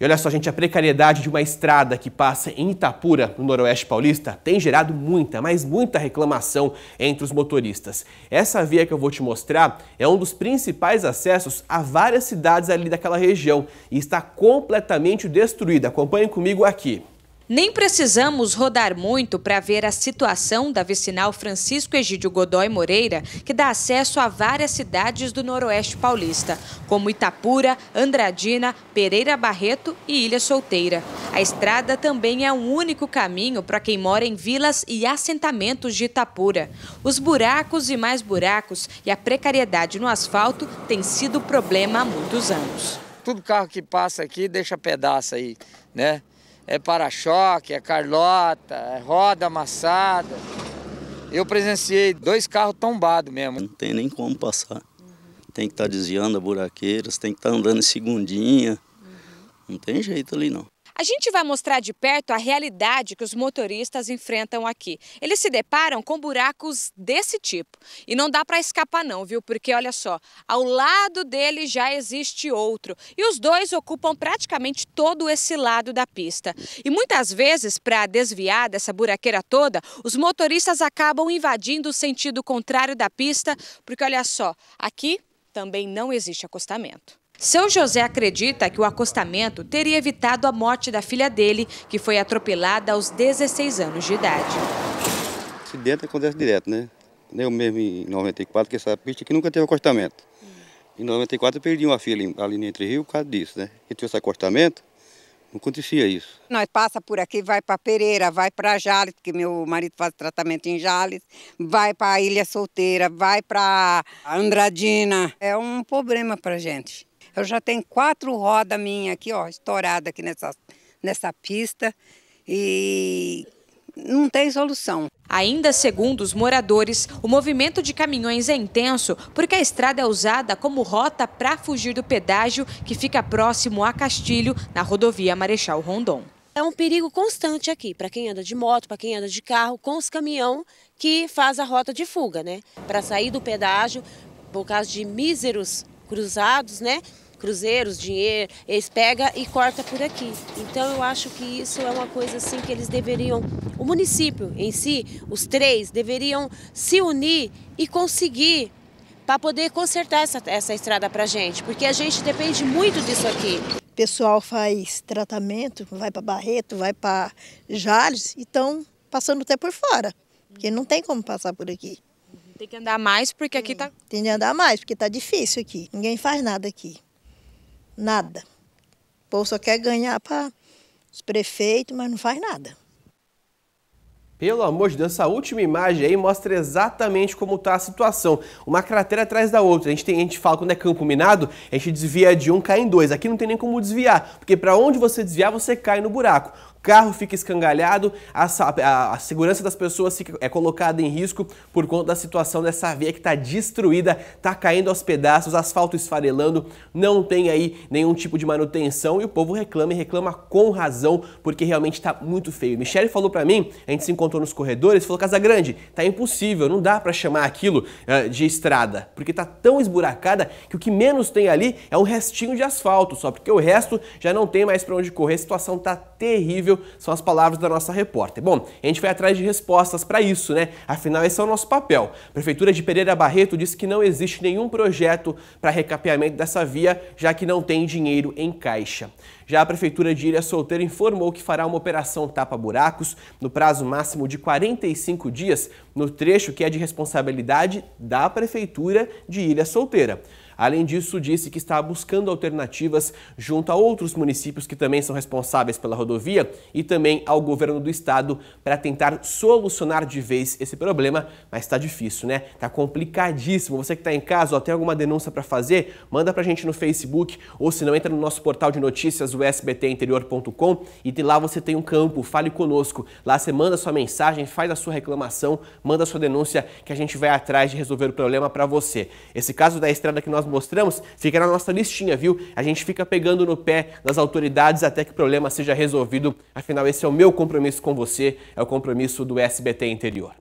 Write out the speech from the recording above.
E olha só, gente, a precariedade de uma estrada que passa em Itapura, no Noroeste Paulista, tem gerado muita, mas muita reclamação entre os motoristas. Essa via que eu vou te mostrar é um dos principais acessos a várias cidades ali daquela região e está completamente destruída. Acompanhe comigo aqui. Nem precisamos rodar muito para ver a situação da vicinal Francisco Egídio Godoy Moreira, que dá acesso a várias cidades do Noroeste Paulista, como Itapura, Andradina, Pereira Barreto e Ilha Solteira. A estrada também é um único caminho para quem mora em vilas e assentamentos de Itapura. Os buracos e mais buracos e a precariedade no asfalto têm sido problema há muitos anos. Todo carro que passa aqui deixa pedaço aí, né? é para-choque, é carlota, é roda amassada. Eu presenciei dois carros tombados mesmo. Não tem nem como passar. Uhum. Tem que estar tá desviando a buraqueiras, tem que estar tá andando em segundinha. Uhum. Não tem jeito ali não. A gente vai mostrar de perto a realidade que os motoristas enfrentam aqui. Eles se deparam com buracos desse tipo. E não dá para escapar não, viu? Porque olha só, ao lado dele já existe outro. E os dois ocupam praticamente todo esse lado da pista. E muitas vezes, para desviar dessa buraqueira toda, os motoristas acabam invadindo o sentido contrário da pista, porque olha só, aqui também não existe acostamento. Seu José acredita que o acostamento teria evitado a morte da filha dele, que foi atropelada aos 16 anos de idade. Acidente acontece direto, né? Eu mesmo em 94, que essa pista aqui nunca teve acostamento. Em 94 eu perdi uma filha ali no Entre Rio por causa disso, né? E teve esse acostamento, não acontecia isso. Nós passa por aqui, vai para Pereira, vai para Jales, porque meu marido faz tratamento em Jales, vai para Ilha Solteira, vai para Andradina. É um problema para gente. Eu já tenho quatro rodas minhas aqui, ó, estourada aqui nessa, nessa pista e não tem solução. Ainda segundo os moradores, o movimento de caminhões é intenso porque a estrada é usada como rota para fugir do pedágio que fica próximo a Castilho, na rodovia Marechal Rondon. É um perigo constante aqui, para quem anda de moto, para quem anda de carro, com os caminhão que faz a rota de fuga, né? Para sair do pedágio, por causa de míseros cruzados, né? cruzeiros, dinheiro, eles pegam e corta por aqui. Então eu acho que isso é uma coisa assim que eles deveriam, o município em si, os três, deveriam se unir e conseguir para poder consertar essa, essa estrada para gente, porque a gente depende muito disso aqui. O pessoal faz tratamento, vai para Barreto, vai para Jales e estão passando até por fora, porque não tem como passar por aqui. Tem que andar mais porque aqui tá. Tem que andar mais porque tá difícil aqui. Ninguém faz nada aqui nada. O povo só quer ganhar para os prefeitos, mas não faz nada. Pelo amor de Deus, essa última imagem aí mostra exatamente como está a situação. Uma cratera atrás da outra. A gente, tem, a gente fala quando é campo minado, a gente desvia de um, cai em dois. Aqui não tem nem como desviar, porque para onde você desviar, você cai no buraco carro fica escangalhado, a, a, a segurança das pessoas fica, é colocada em risco por conta da situação dessa via que está destruída, está caindo aos pedaços, asfalto esfarelando, não tem aí nenhum tipo de manutenção e o povo reclama e reclama com razão, porque realmente está muito feio. Michele falou para mim, a gente se encontrou nos corredores, falou: Casa Grande, tá impossível, não dá para chamar aquilo uh, de estrada, porque tá tão esburacada que o que menos tem ali é um restinho de asfalto só, porque o resto já não tem mais para onde correr, a situação tá terrível são as palavras da nossa repórter. Bom, a gente vai atrás de respostas para isso, né? Afinal, esse é o nosso papel. A Prefeitura de Pereira Barreto disse que não existe nenhum projeto para recapeamento dessa via, já que não tem dinheiro em caixa. Já a Prefeitura de Ilha Solteira informou que fará uma operação tapa-buracos no prazo máximo de 45 dias no trecho que é de responsabilidade da Prefeitura de Ilha Solteira. Além disso, disse que está buscando alternativas junto a outros municípios que também são responsáveis pela rodovia e também ao governo do estado para tentar solucionar de vez esse problema, mas está difícil, né? Está complicadíssimo. Você que está em casa, ó, tem alguma denúncia para fazer? Manda para a gente no Facebook ou se não entra no nosso portal de notícias o sbtinterior.com e de lá você tem um campo, fale conosco. Lá você manda sua mensagem, faz a sua reclamação, manda a sua denúncia que a gente vai atrás de resolver o problema para você. Esse caso da estrada que nós mostramos, fica na nossa listinha, viu? A gente fica pegando no pé das autoridades até que o problema seja resolvido. Afinal, esse é o meu compromisso com você, é o compromisso do SBT Interior.